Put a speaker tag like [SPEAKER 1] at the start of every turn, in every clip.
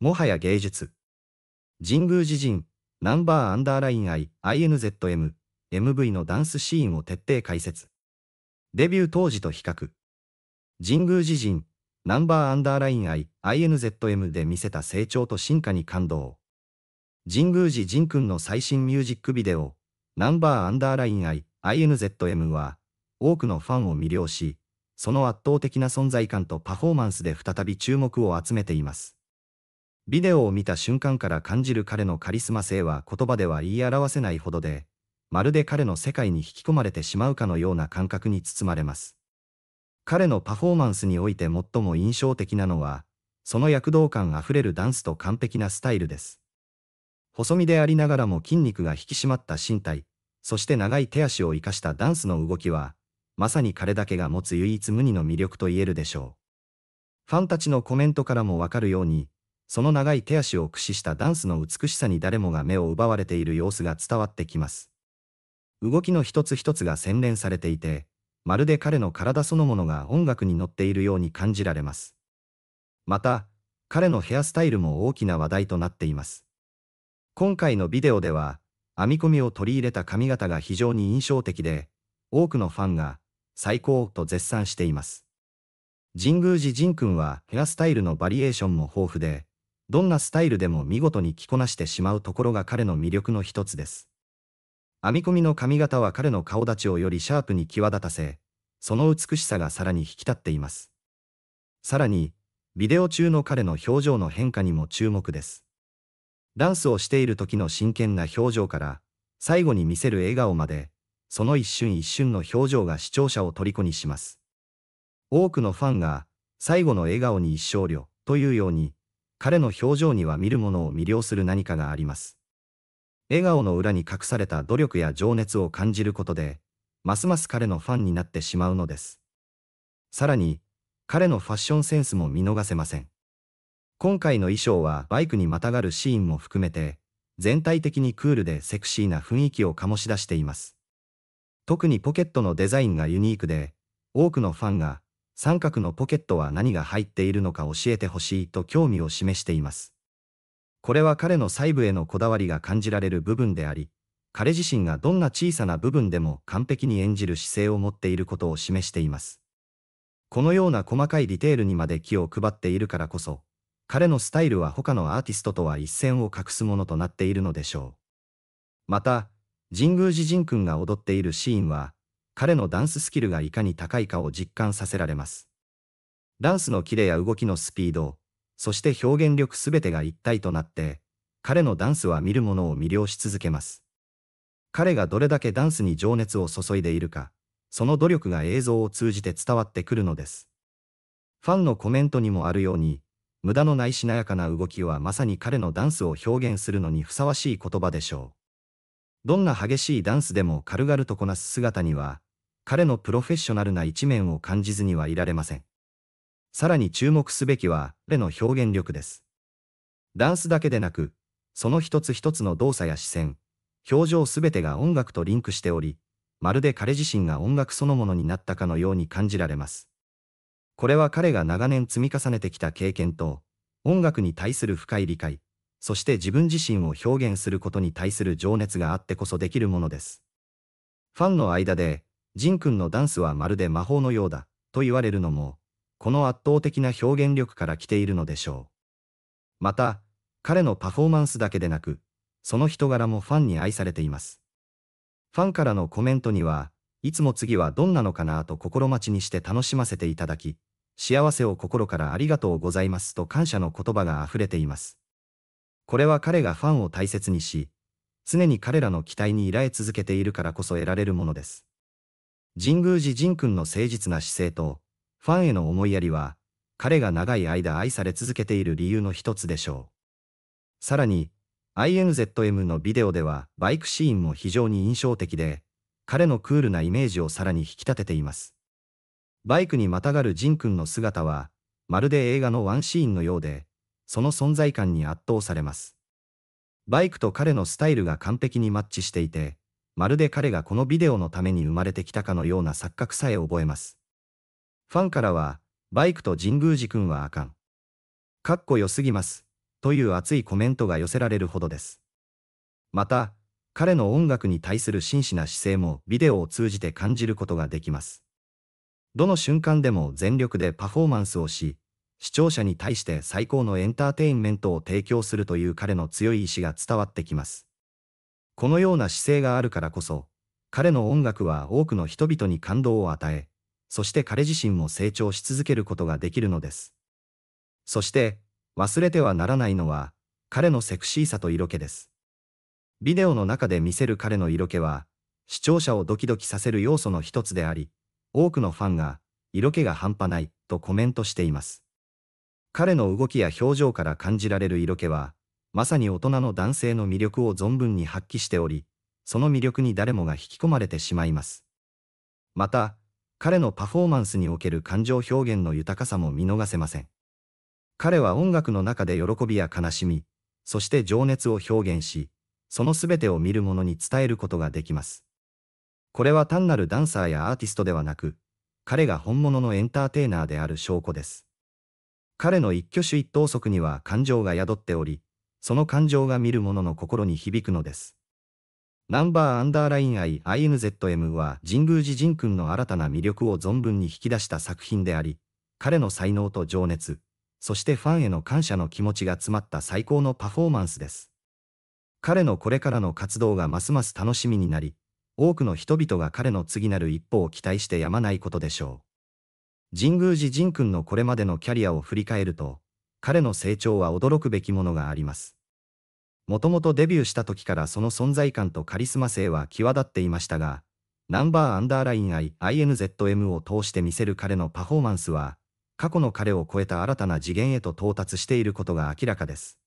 [SPEAKER 1] もはや芸術。神宮寺人、ナンバーアンダーライン I、INZM、MV のダンスシーンを徹底解説。デビュー当時と比較。神宮寺人、ナンバーアンダーライン I、INZM で見せた成長と進化に感動。神宮寺仁君の最新ミュージックビデオ、ナンバーアンダーライン I、INZM は、多くのファンを魅了し、その圧倒的な存在感とパフォーマンスで再び注目を集めています。ビデオを見た瞬間から感じる彼のカリスマ性は言葉では言い表せないほどで、まるで彼の世界に引き込まれてしまうかのような感覚に包まれます。彼のパフォーマンスにおいて最も印象的なのは、その躍動感あふれるダンスと完璧なスタイルです。細身でありながらも筋肉が引き締まった身体、そして長い手足を生かしたダンスの動きは、まさに彼だけが持つ唯一無二の魅力と言えるでしょう。ファンたちのコメントからもわかるように、その長い手足を駆使したダンスの美しさに誰もが目を奪われている様子が伝わってきます。動きの一つ一つが洗練されていて、まるで彼の体そのものが音楽に乗っているように感じられます。また、彼のヘアスタイルも大きな話題となっています。今回のビデオでは、編み込みを取り入れた髪型が非常に印象的で、多くのファンが、最高と絶賛しています。神宮寺仁君はヘアスタイルのバリエーションも豊富で、どんなスタイルでも見事に着こなしてしまうところが彼の魅力の一つです。編み込みの髪型は彼の顔立ちをよりシャープに際立たせ、その美しさがさらに引き立っています。さらに、ビデオ中の彼の表情の変化にも注目です。ダンスをしている時の真剣な表情から、最後に見せる笑顔まで、その一瞬一瞬の表情が視聴者を虜にします。多くのファンが、最後の笑顔に一生慮というように、彼の表情には見る者を魅了する何かがあります。笑顔の裏に隠された努力や情熱を感じることで、ますます彼のファンになってしまうのです。さらに、彼のファッションセンスも見逃せません。今回の衣装はバイクにまたがるシーンも含めて、全体的にクールでセクシーな雰囲気を醸し出しています。特にポケットのデザインがユニークで、多くのファンが三角のポケットは何が入っているのか教えてほしいと興味を示しています。これは彼の細部へのこだわりが感じられる部分であり、彼自身がどんな小さな部分でも完璧に演じる姿勢を持っていることを示しています。このような細かいディテールにまで気を配っているからこそ、彼のスタイルは他のアーティストとは一線を画すものとなっているのでしょう。また、神宮寺仁君が踊っているシーンは、彼のダンススキルがいかに高いかを実感させられます。ダンスのキレや動きのスピード、そして表現力すべてが一体となって、彼のダンスは見る者を魅了し続けます。彼がどれだけダンスに情熱を注いでいるか、その努力が映像を通じて伝わってくるのです。ファンのコメントにもあるように、無駄のないしなやかな動きはまさに彼のダンスを表現するのにふさわしい言葉でしょう。どんな激しいダンスでも軽々とこなす姿には、彼のプロフェッショナルな一面を感じずにはいられません。さらに注目すべきは、彼の表現力です。ダンスだけでなく、その一つ一つの動作や視線、表情すべてが音楽とリンクしており、まるで彼自身が音楽そのものになったかのように感じられます。これは彼が長年積み重ねてきた経験と、音楽に対する深い理解、そして自分自身を表現することに対する情熱があってこそできるものです。ファンの間で、ジン君のダンスはまるで魔法のようだ、と言われるのも、この圧倒的な表現力から来ているのでしょう。また、彼のパフォーマンスだけでなく、その人柄もファンに愛されています。ファンからのコメントには、いつも次はどんなのかなと心待ちにして楽しませていただき、幸せを心からありがとうございますと感謝の言葉が溢れています。これは彼がファンを大切にし、常に彼らの期待に依頼続けているからこそ得られるものです。神宮寺神君の誠実な姿勢と、ファンへの思いやりは、彼が長い間愛され続けている理由の一つでしょう。さらに、INZM のビデオではバイクシーンも非常に印象的で、彼のクールなイメージをさらに引き立てています。バイクにまたがる仁君の姿は、まるで映画のワンシーンのようで、その存在感に圧倒されます。バイクと彼のスタイルが完璧にマッチしていて、まるで彼がこのビデオのために生まれてきたかのような錯覚さえ覚えます。ファンからは、バイクと神宮寺くんはあかん。かっこよすぎます。という熱いコメントが寄せられるほどです。また、彼の音楽に対する真摯な姿勢もビデオを通じて感じることができます。どの瞬間でも全力でパフォーマンスをし、視聴者に対して最高のエンターテインメントを提供するという彼の強い意志が伝わってきます。このような姿勢があるからこそ、彼の音楽は多くの人々に感動を与え、そして彼自身も成長し続けることができるのです。そして、忘れてはならないのは、彼のセクシーさと色気です。ビデオの中で見せる彼の色気は、視聴者をドキドキさせる要素の一つであり、多くのファンが、色気が半端ない、とコメントしています。彼の動きや表情から感じられる色気は、まさに大人の男性の魅力を存分に発揮しており、その魅力に誰もが引き込まれてしまいます。また、彼のパフォーマンスにおける感情表現の豊かさも見逃せません。彼は音楽の中で喜びや悲しみ、そして情熱を表現し、その全てを見る者に伝えることができます。これは単なるダンサーやアーティストではなく、彼が本物のエンターテイナーである証拠です。彼の一挙手一投足には感情が宿っており、その感情が見る者の心に響くのです。ナンバーアンダーライン I INZM は神宮寺神君の新たな魅力を存分に引き出した作品であり、彼の才能と情熱、そしてファンへの感謝の気持ちが詰まった最高のパフォーマンスです。彼のこれからの活動がますます楽しみになり、多くの人々が彼の次なる一歩を期待してやまないことでしょう。神宮寺仁君のこれまでのキャリアを振り返ると、彼の成長は驚くべきものがあります。もともとデビューした時からその存在感とカリスマ性は際立っていましたが、ナンバーアンダーライン IINZM を通して見せる彼のパフォーマンスは、過去の彼を超えた新たな次元へと到達していることが明らかです。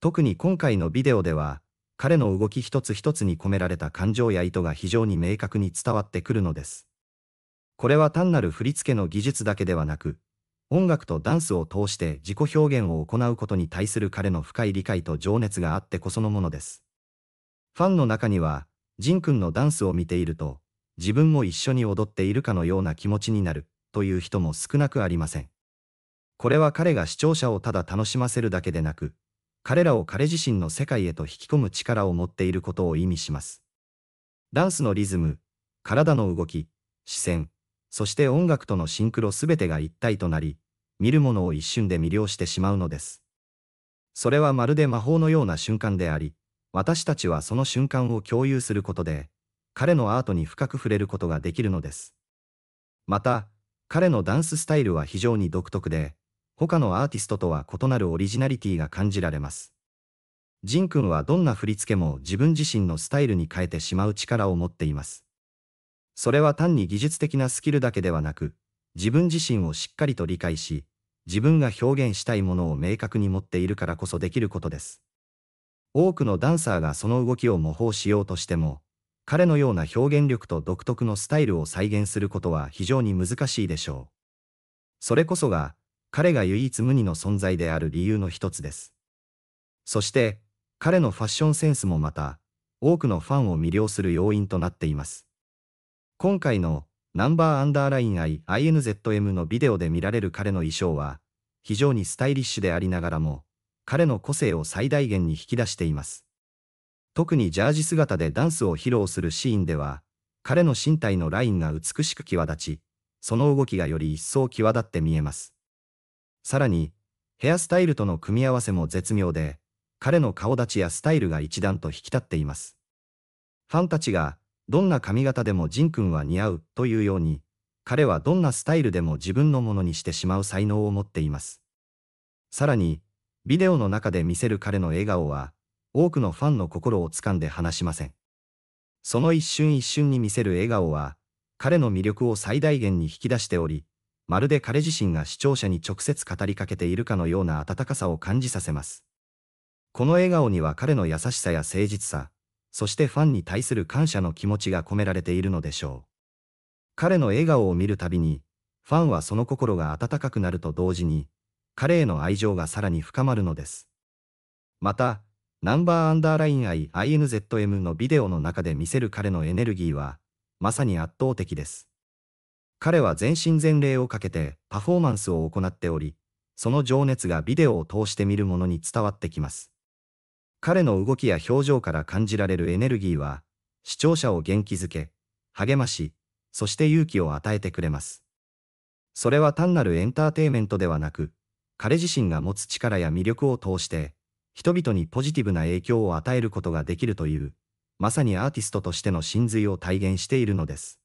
[SPEAKER 1] 特に今回のビデオでは、彼の動き一つ一つに込められた感情や意図が非常に明確に伝わってくるのです。これは単なる振り付けの技術だけではなく、音楽とダンスを通して自己表現を行うことに対する彼の深い理解と情熱があってこそのものです。ファンの中には、ジン君のダンスを見ていると、自分も一緒に踊っているかのような気持ちになる、という人も少なくありません。これは彼が視聴者をただ楽しませるだけでなく、彼らを彼自身の世界へと引き込む力を持っていることを意味します。ダンスのリズム、体の動き、視線、そして音楽とのシンクロ全てが一体となり、見るものを一瞬で魅了してしまうのです。それはまるで魔法のような瞬間であり、私たちはその瞬間を共有することで、彼のアートに深く触れることができるのです。また、彼のダンススタイルは非常に独特で、他のアーティストとは異なるオリジナリティが感じられます。ジン君はどんな振り付けも自分自身のスタイルに変えてしまう力を持っています。それは単に技術的なスキルだけではなく、自分自身をしっかりと理解し、自分が表現したいものを明確に持っているからこそできることです。多くのダンサーがその動きを模倣しようとしても、彼のような表現力と独特のスタイルを再現することは非常に難しいでしょう。それこそが、彼が唯一無二の存在である理由の一つです。そして、彼のファッションセンスもまた、多くのファンを魅了する要因となっています。今回のナンバーアンダーライン IINZM のビデオで見られる彼の衣装は、非常にスタイリッシュでありながらも、彼の個性を最大限に引き出しています。特にジャージ姿でダンスを披露するシーンでは、彼の身体のラインが美しく際立ち、その動きがより一層際立って見えます。さらに、ヘアスタイルとの組み合わせも絶妙で、彼の顔立ちやスタイルが一段と引き立っています。ファンたちがどんな髪型でもジン君は似合うというように、彼はどんなスタイルでも自分のものにしてしまう才能を持っています。さらに、ビデオの中で見せる彼の笑顔は、多くのファンの心をつかんで離しません。その一瞬一瞬に見せる笑顔は、彼の魅力を最大限に引き出しており、まるで彼自身が視聴者に直接語りかけているかのような温かさを感じさせます。この笑顔には彼の優しさや誠実さ、そしてファンに対する感謝の気持ちが込められているのでしょう。彼の笑顔を見るたびに、ファンはその心が温かくなると同時に、彼への愛情がさらに深まるのです。また、ナンバーアンダーライン IINZM のビデオの中で見せる彼のエネルギーは、まさに圧倒的です。彼は全身全霊をかけてパフォーマンスを行っており、その情熱がビデオを通して見るものに伝わってきます。彼の動きや表情から感じられるエネルギーは、視聴者を元気づけ、励まし、そして勇気を与えてくれます。それは単なるエンターテイメントではなく、彼自身が持つ力や魅力を通して、人々にポジティブな影響を与えることができるという、まさにアーティストとしての真髄を体現しているのです。